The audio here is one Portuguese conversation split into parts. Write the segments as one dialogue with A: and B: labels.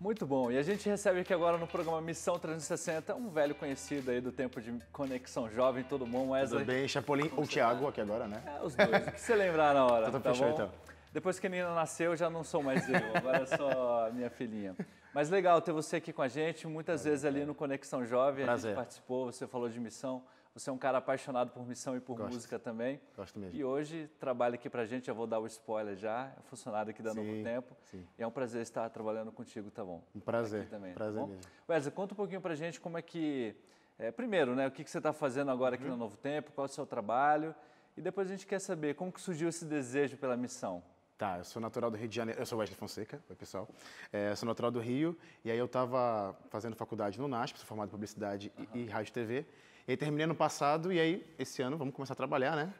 A: Muito bom. E a gente recebe aqui agora no programa Missão 360 um velho conhecido aí do tempo de Conexão Jovem, todo bom, Wesley. Tudo
B: bem, Chapolin ou Thiago tá? aqui agora, né? É, os dois.
A: O que você lembrar na hora, então tá, tá fechou, bom? Então. Depois que a menina nasceu, já não sou mais eu, agora é só a minha filhinha. Mas legal ter você aqui com a gente. Muitas vezes ali no Conexão Jovem Prazer. a gente participou, você falou de missão. Você é um cara apaixonado por missão e por Gosto. música também. Gosto mesmo. E hoje trabalha aqui pra gente, já vou dar o spoiler já, é funcionário aqui da sim, Novo Tempo. Sim. E é um prazer estar trabalhando contigo, tá bom? Um prazer. Aqui também, tá prazer tá mesmo. Wesley, conta um pouquinho pra gente como é que. É, primeiro, né, o que, que você está fazendo agora aqui uhum. no Novo Tempo, qual é o seu trabalho. E depois a gente quer saber
B: como que surgiu esse desejo pela missão. Tá, eu sou natural do Rio de Janeiro. Eu sou Wesley Fonseca, oi pessoal. É, eu sou natural do Rio e aí eu estava fazendo faculdade no NASP, sou formado em publicidade uhum. e, e rádio e TV. E aí terminei ano passado e aí esse ano vamos começar a trabalhar, né?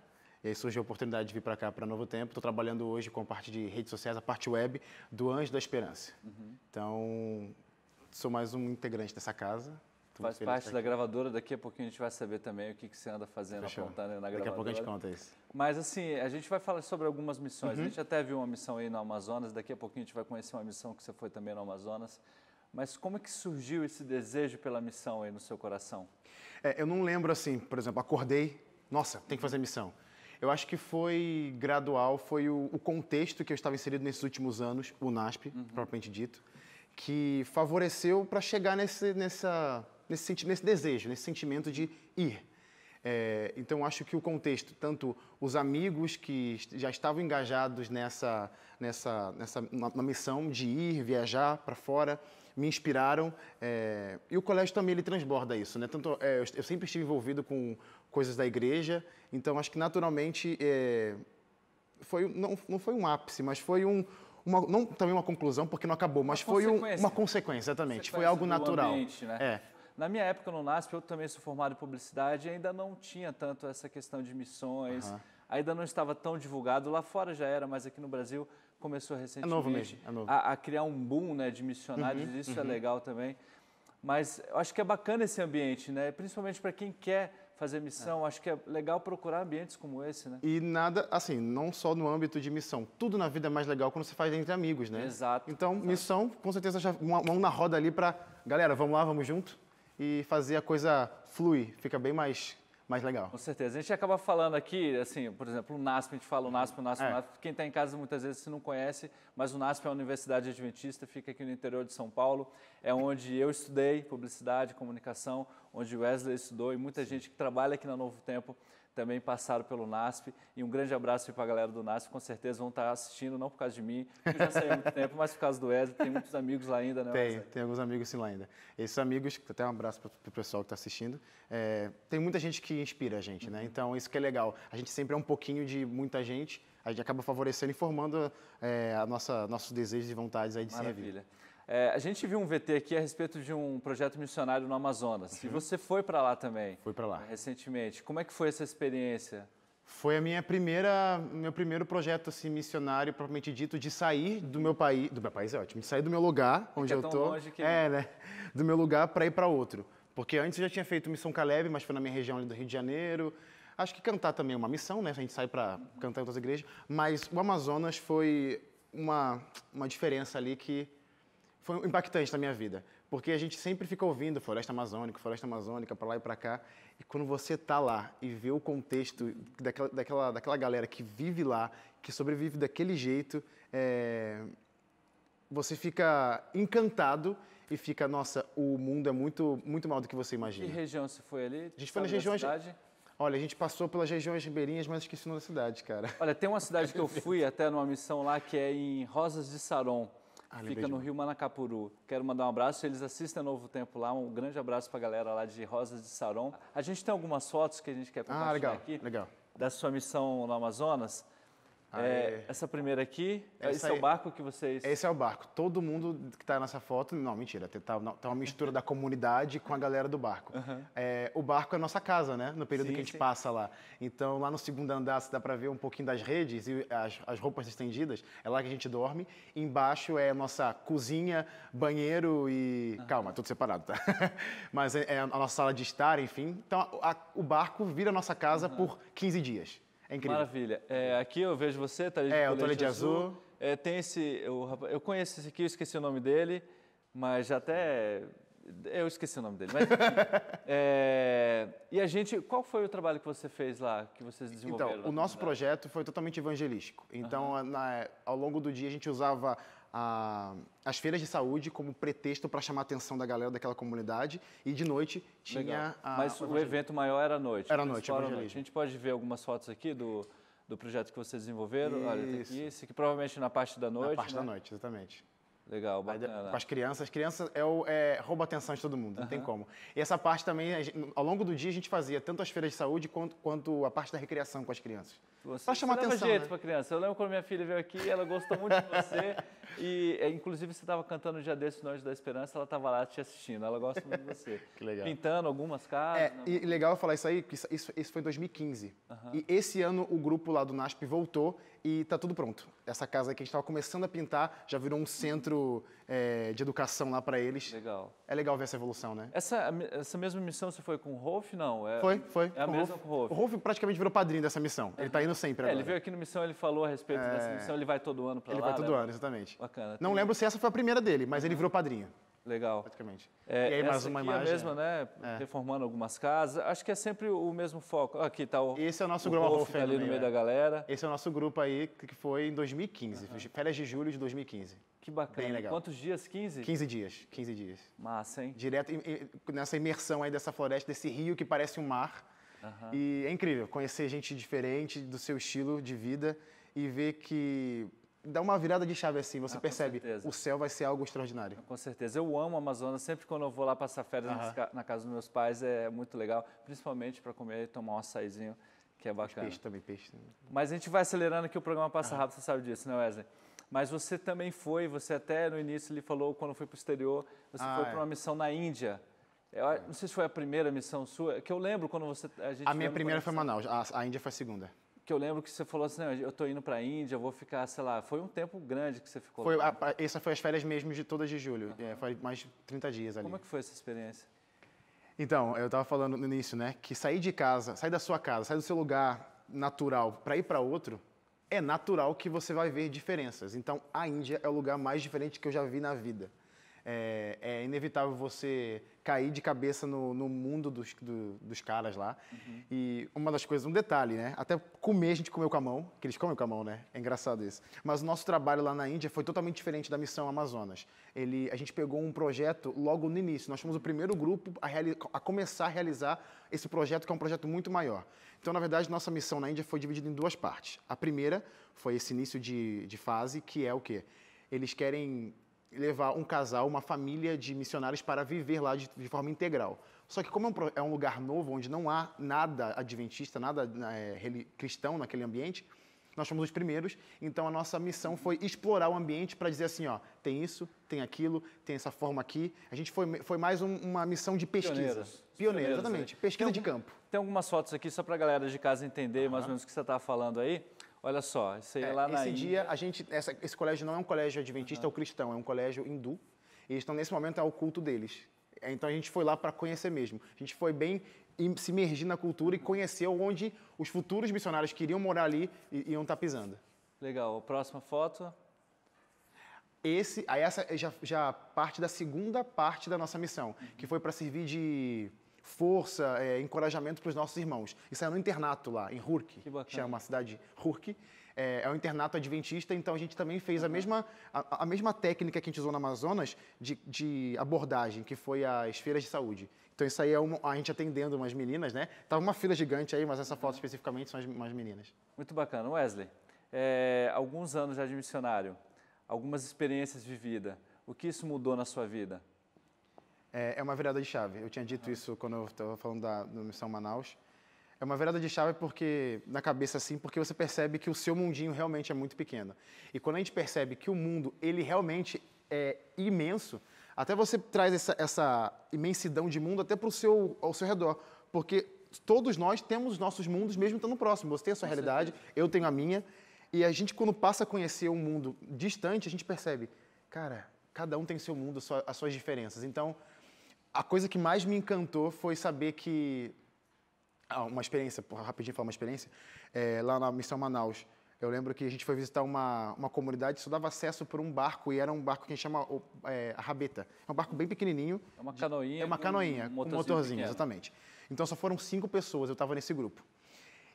B: E aí surgiu a oportunidade de vir para cá, para Novo Tempo. Estou trabalhando hoje com a parte de redes sociais, a parte web do Anjo da Esperança. Uhum. Então, sou mais um integrante dessa casa. Tô Faz parte da
A: gravadora, daqui a pouquinho a gente vai saber também o que, que você anda fazendo, Fechou. apontando na gravadora. Daqui a pouco a gente conta isso. Mas assim, a gente vai falar sobre algumas missões. Uhum. A gente até viu uma missão aí no Amazonas, daqui a pouquinho a gente vai conhecer uma missão que você foi também no Amazonas. Mas como é que surgiu esse desejo pela missão aí no seu coração?
B: É, eu não lembro assim, por exemplo, acordei, nossa, tem que fazer missão. Eu acho que foi gradual, foi o, o, contexto que eu estava inserido nesses últimos anos, o NASP, uhum. propriamente dito, que favoreceu para chegar nesse, nessa, nesse, nesse desejo, nesse sentimento de ir. É, então, acho que o contexto, tanto os amigos que já estavam engajados nessa, nessa, nessa na, na missão de ir viajar para fora, me inspiraram. É, e o colégio também ele transborda isso, né? Tanto é, eu sempre estive envolvido com coisas da igreja, então acho que naturalmente é, foi não, não foi um ápice, mas foi um uma, não também uma conclusão porque não acabou, mas uma foi consequência. Um, uma consequência exatamente, consequência foi algo natural. Ambiente, né? É.
A: Na minha época no NASP, eu também sou formado em publicidade, ainda não tinha tanto essa questão de missões, uhum. ainda não estava tão divulgado. Lá fora já era, mas aqui no Brasil começou recentemente é novo mesmo, é novo. A, a, criar um boom né, de missionários, uhum, isso é uhum. é legal também. Mas eu acho que é bacana esse ambiente, né? principalmente para quem quer fazer missão, é. acho que é legal procurar ambientes como esse, né?
B: E nada, assim, não só no âmbito de missão. Tudo na vida é mais legal quando você faz entre amigos, né? Exato. Então, exato. missão, com certeza, já uma mão na roda ali para... Galera, vamos lá, vamos junto? e fazer a coisa fluir, fica bem mais mais legal. Com certeza.
A: A gente acaba falando aqui, assim, por exemplo, o NASP, a gente fala o NASP, o NASP, é. o NASP. Quem está em casa muitas vezes se não conhece, mas o NASP é a Universidade Adventista, fica aqui no interior de São Paulo. É onde eu estudei publicidade, comunicação, onde Wesley estudou e muita gente que trabalha aqui na Novo Tempo também passaram pelo NASP. E um grande abraço para a galera do NASP, com certeza vão estar tá assistindo, não por causa de mim, que já saí há muito tempo, mas por causa do Wesley, tem muitos amigos lá ainda, né? Tem,
B: tem alguns amigos sim lá ainda. Esses amigos, até um abraço para o pessoal que está assistindo, é, tem muita gente que inspira a gente, né? Uhum. Então, isso que é legal. A gente sempre é um pouquinho de muita gente, a gente acaba favorecendo e formando é, a nossa, nossos desejos e vontades aí de Maravilha.
A: É, a gente viu um VT aqui a respeito de um projeto missionário no Amazonas. Uhum. E você foi para
B: lá também? Fui para lá. Recentemente. Como é que foi essa experiência? Foi a minha primeira, meu primeiro projeto assim, missionário propriamente dito de sair do meu país, do meu país é ótimo, de sair do meu lugar onde é eu tô, é, né, do meu lugar para ir para outro. Porque antes eu já tinha feito missão Caleb, mas foi na minha região ali do Rio de Janeiro. Acho que cantar também é uma missão, né? A gente sai para cantar em outras igrejas, mas o Amazonas foi uma uma diferença ali que foi impactante na minha vida, porque a gente sempre fica ouvindo floresta amazônica, floresta amazônica, para lá e para cá, e quando você tá lá e vê o contexto daquela, daquela, daquela galera que vive lá, que sobrevive daquele jeito, é... você fica encantado e fica, nossa, o mundo é muito, muito maior do que você imagina. Que região você foi ali? A gente foi nas regiões... Cidade? Olha, a gente passou pelas regiões ribeirinhas, mas esqueci o nome da cidade, cara.
A: Olha, tem uma cidade que eu fui até numa missão lá que é em Rosas de Saron fica no Rio Manacapuru. Quero mandar um abraço, eles assistem a Novo Tempo lá, um grande abraço para a galera lá de Rosas de Saron. A gente tem algumas fotos que a gente quer compartilhar ah, legal, aqui legal. da sua missão no Amazonas. É, essa primeira aqui, essa esse aí, é o barco que vocês. Esse é o
B: barco. Todo mundo que está nessa foto. Não, mentira. Tá, tá uma mistura da comunidade com a galera do barco. Uhum. É, o barco é a nossa casa, né? No período sim, que a gente sim. passa lá. Então, lá no segundo andar, se dá para ver um pouquinho das redes e as, as roupas estendidas. É lá que a gente dorme. Embaixo é a nossa cozinha, banheiro e. Uhum. Calma, tudo separado, tá? Mas é, é, a nossa sala de estar, enfim. Então, a, a, o barco vira a nossa casa uhum. por 15 dias. É incrível.
A: Maravilha. É, aqui eu vejo você, tá é, de É, eu tô de azul. azul. É, tem esse. Eu, eu conheço esse aqui, eu esqueci o nome dele, mas já até. Eu esqueci o nome dele, mas. é, e a gente. Qual foi o trabalho que você fez lá, que vocês então, desenvolveram? Então, o nosso
B: projeto foi totalmente evangelístico. Então, uhum. na, ao longo do dia, a gente usava a, as feiras de saúde como pretexto para chamar a atenção da galera daquela comunidade e de noite tinha a, Mas o, o evento maior era à noite. Era à noite, era noite. A
A: gente pode ver algumas fotos aqui do, do projeto que vocês desenvolveram. Isso. Olha, tem aqui, esse aqui provavelmente na parte da noite. Na parte né? da noite, exatamente. Legal,
B: bacana. com as crianças. As crianças é o, é, rouba a atenção de todo mundo, não tem como. E essa parte também, ao longo do dia, a gente fazia tanto as feiras de saúde quanto, quanto a parte da recreação com as crianças. Você, pra chamar você atenção. jeito né?
A: pra criança. Eu lembro quando minha filha veio aqui, ela gostou muito de você. e, é, inclusive, você estava cantando o dia desse Noite da Esperança, ela estava lá te assistindo. Ela gosta muito de você. que legal. Pintando algumas casas. É, e né?
B: legal eu falar isso aí, porque isso, isso, isso foi em 2015. Uhum. E esse ano o grupo lá do NASP voltou e tá tudo pronto. Essa casa aqui a gente estava começando a pintar, já virou um centro é, de educação lá para eles. Legal. É legal ver essa evolução, né?
A: Essa, essa mesma missão você foi com o Rolf, não? É, foi, foi. É a mesma Rolf. com o Rolf. O Rolf
B: praticamente virou padrinho dessa missão. Ele está indo sempre agora. É, ele veio
A: aqui na Missão, ele falou a respeito dessa é. missão, ele vai todo ano para lá. Ele vai todo né? ano, exatamente. Bacana. Não tem... lembro
B: se essa foi a primeira dele, mas ele uhum. virou padrinho.
A: Legal. Praticamente. É, e aí mais uma imagem. É a mesma, né? né? É. Reformando algumas casas. Acho que é sempre o mesmo foco. Aqui está
B: o. Esse é o nosso o grupo tá ali no meio, é. da galera. Esse é o nosso grupo aí que foi em 2015, uhum. férias de julho de 2015. Que bacana. Bem legal. Quantos dias? 15? 15 dias. 15 dias. Massa, hein? Direto nessa imersão aí dessa floresta, desse rio que parece um mar. Uhum. E é incrível conhecer gente diferente do seu estilo de vida e ver que dá uma virada de chave assim, você ah, percebe, o céu vai ser algo extraordinário. com certeza. Eu amo a Amazônia, sempre quando eu vou lá passar férias na casa dos meus pais é muito
A: legal, principalmente para comer e tomar um açaizinho, que é bacana. Peixe também, peixe. Mas a gente vai acelerando que o programa passa rápido, você sabe disso, né Wesley? Mas você também foi, você até no início ele falou, quando foi para o exterior, você ah, foi é. para uma missão na Índia. Eu, é. não sei se foi a primeira missão sua, é que eu lembro quando você... A, a minha primeira foi Manaus,
B: a, a Índia foi a segunda
A: que eu lembro que você falou assim, eu estou indo para a Índia, vou ficar, sei lá, foi um tempo grande que você ficou foi, lá.
B: A, essa foi as férias mesmo de todas de julho, uhum. é, foi mais 30 dias ali. Como é que foi
A: essa experiência?
B: Então, eu estava falando no início, né, que sair de casa, sair da sua casa, sair do seu lugar natural para ir para outro, é natural que você vai ver diferenças. Então, a Índia é o lugar mais diferente que eu já vi na vida é, é inevitável você cair de cabeça no, no mundo dos, do, dos caras lá. Uhum. E uma das coisas, um detalhe, né? Até comer a gente comeu com a mão, que eles comem com a mão, né? É engraçado isso. Mas o nosso trabalho lá na Índia foi totalmente diferente da missão Amazonas. Ele, a gente pegou um projeto logo no início. Nós fomos o primeiro grupo a, a começar a realizar esse projeto, que é um projeto muito maior. Então, na verdade, nossa missão na Índia foi dividida em duas partes. A primeira foi esse início de, de fase, que é o quê? Eles querem levar um casal, uma família de missionários para viver lá de, de forma integral. Só que como é um, é um, lugar novo, onde não há nada adventista, nada é, cristão naquele ambiente, nós fomos os primeiros, então a nossa missão foi explorar o ambiente para dizer assim, ó, tem isso, tem aquilo, tem essa forma aqui. A gente foi, foi mais um, uma missão de pesquisa. Pioneiros. Pioneiros, exatamente. Né? Pesquisa de campo.
A: Tem algumas fotos aqui só para a galera de casa entender uhum. mais ou menos o que você estava falando aí. Olha só, isso aí é, é lá esse na Esse dia,
B: a gente, essa, esse colégio não é um colégio adventista uhum. É ou cristão, é um colégio hindu. E eles estão, nesse momento, é o culto deles. É, então a gente foi lá para conhecer mesmo. A gente foi bem se imergir na cultura e conhecer onde os futuros missionários que iriam morar ali e iam estar tá pisando. Legal. Próxima foto. Esse, aí essa já, já parte da segunda parte da nossa missão, que foi para servir de força, é, encorajamento para os nossos irmãos. Isso é no internato lá, em Hurk, chama a cidade Hurk. É, é um internato adventista, então a gente também fez uhum. a, mesma, a, a, mesma técnica que a gente usou no Amazonas de, de abordagem, que foi as feiras de saúde. Então isso aí é uma, a gente atendendo umas meninas, né? Tava uma fila gigante aí, mas essa foto uhum. especificamente são as, umas meninas.
A: Muito bacana. Wesley, é, alguns anos já de missionário, algumas experiências vida, o que isso
B: mudou na sua vida? é, é uma virada de chave. Eu tinha dito uhum. isso quando eu estava falando da, Missão Manaus. É uma virada de chave porque na cabeça assim, porque você percebe que o seu mundinho realmente é muito pequeno. E quando a gente percebe que o mundo ele realmente é imenso, até você traz essa, essa imensidão de mundo até para o seu ao seu redor, porque todos nós temos nossos mundos mesmo estando próximo. Você tem a sua Com realidade, certeza. eu tenho a minha, e a gente quando passa a conhecer um mundo distante, a gente percebe, cara, cada um tem seu mundo, as suas diferenças. Então, a coisa que mais me encantou foi saber que. Ah, uma experiência, rapidinho falar uma experiência, é, lá na Missão Manaus. Eu lembro que a gente foi visitar uma, uma comunidade que só dava acesso por um barco, e era um barco que a gente chama é, a Rabeta. É um barco bem pequenininho. É uma canoinha. É uma canoinha, um motorzinho, um motorzinho exatamente. Então só foram cinco pessoas, eu estava nesse grupo.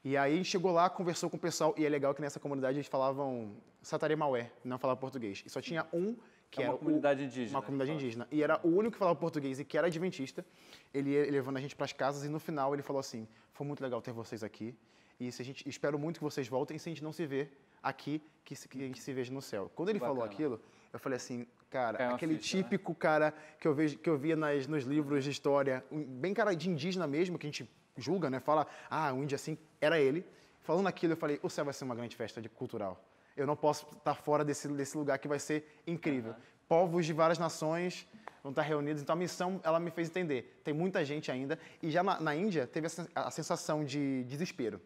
B: E aí chegou lá, conversou com o pessoal, e é legal que nessa comunidade eles falavam sataremaué, não falavam português. E só tinha um que é uma era comunidade o, indígena. Uma comunidade então. indígena. E era o único que falava português e que era adventista. Ele ia levando a gente para as casas e no final ele falou assim: "Foi muito legal ter vocês aqui e se a gente espero muito que vocês voltem, se a gente não se vê aqui, que, se, que a gente se veja no céu". Quando ele Bacana. falou aquilo, eu falei assim: "Cara, é aquele ficha, né? típico né? cara que eu vejo que eu via nas, nos livros de história, bem cara de indígena mesmo, que a gente julga, né? Fala: "Ah, um índio assim". Era ele. Falando aquilo, eu falei: "O céu vai ser uma grande festa de cultural" eu não posso estar tá fora desse, desse lugar que vai ser incrível. Uhum. Povos de várias nações vão estar tá reunidos, então a missão ela me fez entender. Tem muita gente ainda, e já na, na Índia teve a, a sensação de desespero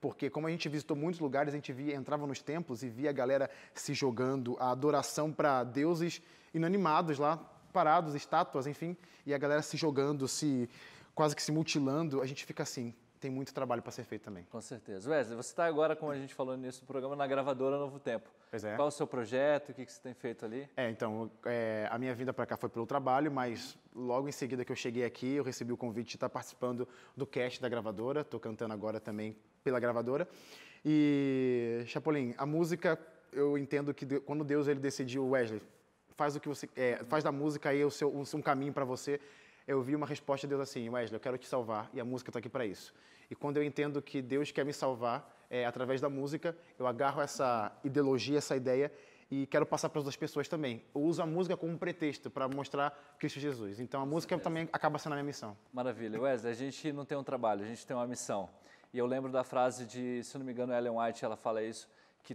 B: porque como a gente visitou muitos lugares, a gente via, entrava nos templos e via a galera se jogando, a adoração para deuses inanimados lá, parados, estátuas, enfim, e a galera se jogando, se quase que se mutilando, a gente fica assim, tem muito trabalho para ser feito também. Com certeza.
A: Wesley, você está agora, como a gente falou no início do programa, na gravadora Novo Tempo. Pois é. Qual o seu projeto? O que, que você tem feito ali?
B: É, então, é, a minha vinda para cá foi pelo trabalho, mas logo em seguida que eu cheguei aqui, eu recebi o convite de estar tá participando do cast da gravadora. Estou cantando agora também pela gravadora. E, Chapolin, a música, eu entendo que quando Deus ele decidiu, Wesley, faz o que você é, faz da música aí o seu, um, um caminho para você eu vi uma resposta de Deus assim: Wesley, eu quero te salvar e a música está aqui para isso. E quando eu entendo que Deus quer me salvar é, através da música, eu agarro essa ideologia, essa ideia e quero passar para outras pessoas também. Eu uso a música como um pretexto para mostrar Cristo Jesus. Então a música também acaba sendo a minha missão.
A: Maravilha. Wesley, a gente não tem um trabalho, a gente tem uma missão. E eu lembro da frase de, se não me engano, Ellen White, ela fala isso, que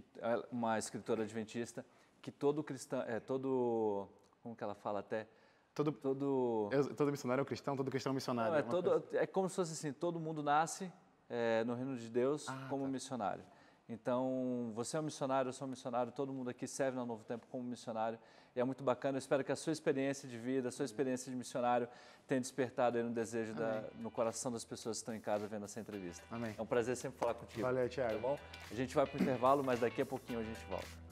A: uma escritora adventista, que todo cristão, é, todo, como que ela fala até, Todo, todo... todo missionário é um cristão, todo cristão é um missionário. Não, é, é todo, é como se fosse assim, todo mundo nasce é, no reino de Deus ah, como tá. missionário. Então, você é um missionário, eu sou um missionário, todo mundo aqui serve no Novo Tempo como missionário. E é muito bacana, eu espero que a sua experiência de vida, a sua experiência de missionário tenha despertado aí no desejo, da, no coração das pessoas que estão em casa vendo essa entrevista. Amém. É um prazer sempre falar contigo. Valeu, Thiago. Tá bom? A gente vai para o intervalo, mas daqui a pouquinho a gente volta.